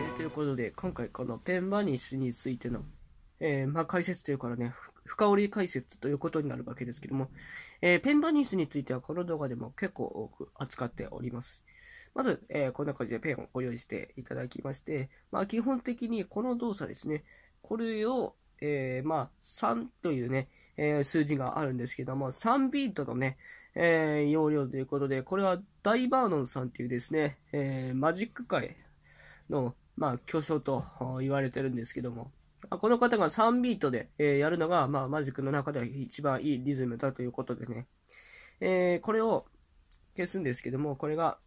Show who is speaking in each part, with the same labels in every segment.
Speaker 1: 。ということで、今回このペンバニッシュについての、えー、まあ、解説というからね、深掘り解説ということになるわけですけども、えー、ペンバニッシュについてはこの動画でも結構多く扱っております。まず、えー、こんな感じでペンをご用意していただきまして、まあ、基本的にこの動作ですね、これを、えー、まあ、3というね、えー、数字があるんですけども、3ビートのね、えー、容量ということで、これはダイバーノンさんというですね、えー、マジック界、の、まあ、巨匠と言われてるんですけども、この方が3ビートで、えやるのが、まあ、マジックの中では一番いいリズムだということでね、えー、これを消すんですけども、これが、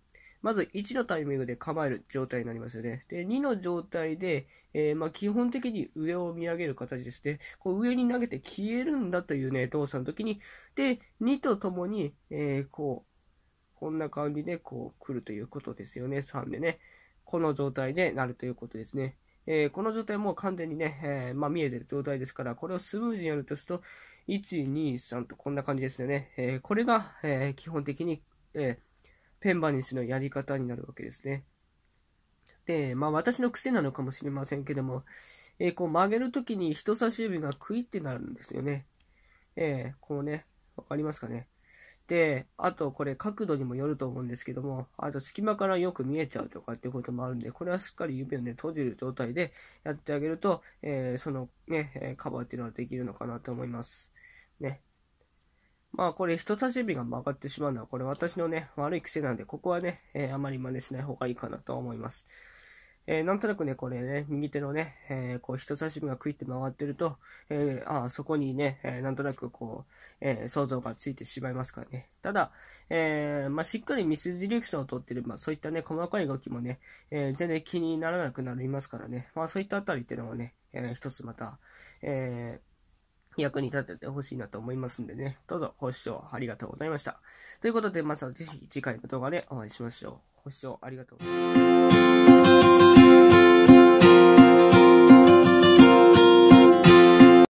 Speaker 1: まず1のタイミングで構える状態になりますよね。で、2の状態で、えー、ま基本的に上を見上げる形ですね。こう上に投げて消えるんだというね、動作の時に、で、2とともに、えー、こう、こんな感じでこう来るということですよね、3でね。この状態でなるということですね。えー、この状態もう完全にね、えー、まあ、見えてる状態ですから、これをスムーズにやるとすると、1、2、3とこんな感じですよね。えー、これが、え基本的に、えペンバニッシュのやり方になるわけですね。で、まあ私の癖なのかもしれませんけども、えこう曲げるときに人差し指がクイってなるんですよね。えこうね、わかりますかね。、あとこれ角度にもよると思うんですけども、あと隙間からよく見えちゃうとかっていうこともあるんで、これはしっかり指をね、閉じる状態でやってあげると、えー、そのね、カバーっていうのはできるのかなと思います。ね。まあこれ人差し指が曲がってしまうのは、これ私のね、悪い癖なんで、ここはね、えー、あまり真似しない方がいいかなと思います。えー、なんとなくね、これね、右手のね、えー、こう人差し指がクイって回ってると、えー、あそこにね、えなんとなくこう、え想像がついてしまいますからね。ただ、えまあ、しっかりミスディレクションを取ってれば、そういったね、細かい動きもね、え全然気にならなくなりますからね。まあ、そういったあたりっていうのもね、えー、一つまた、え役に立ててほしいなと思いますんでね。どうぞご視聴ありがとうございました。ということで、まずはぜひ次回の動画でお会いしましょう。ご視聴ありがとうございました。